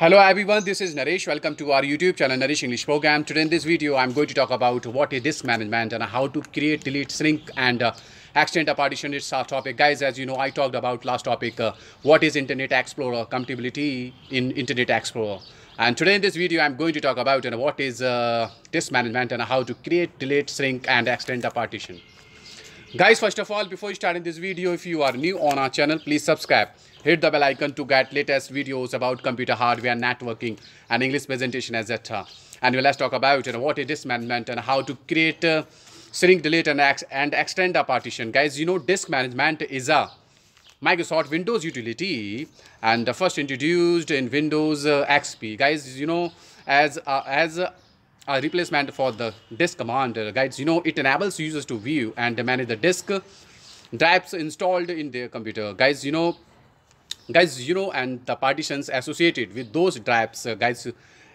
Hello everyone, this is Nareesh. Welcome to our YouTube channel Nareesh English Program. Today in this video, I'm going to talk about what is disk management and how to create, delete, shrink, and uh, extend a partition. It's our topic. Guys, as you know, I talked about last topic, uh, what is Internet Explorer, compatibility in Internet Explorer. And today in this video, I'm going to talk about you know, what is uh, disk management and how to create, delete, shrink, and extend a partition guys first of all before starting this video if you are new on our channel please subscribe hit the bell icon to get latest videos about computer hardware networking and english presentation etc and let's talk about you know, what is and how to create uh, shrink delete and, ex and extend a partition guys you know disk management is a microsoft windows utility and first introduced in windows uh, xp guys you know as uh, as a replacement for the disk command guides you know it enables users to view and manage the disk drives installed in their computer guys you know guys you know and the partitions associated with those drives uh, guys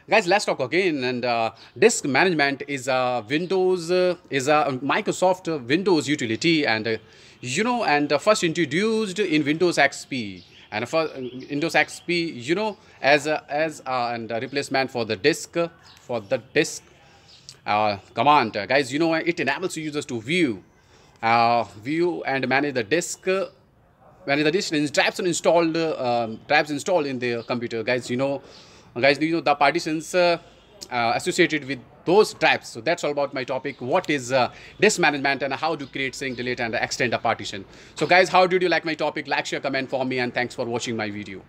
guys let's talk again and uh, disk management is a windows uh, is a microsoft windows utility and uh, you know and uh, first introduced in windows xp and for Windows uh, XP you know as a, as a, and a replacement for the disk for the disk uh, command uh, guys you know uh, it enables users to view uh, view and manage the disk manage the disk drives installed um, drives installed in the computer guys you know guys you know the partitions uh, associated with those types. So that's all about my topic. What is uh, disk management and how to create, sync, delete and extend a partition. So guys, how did you like my topic? Like, share, comment for me and thanks for watching my video.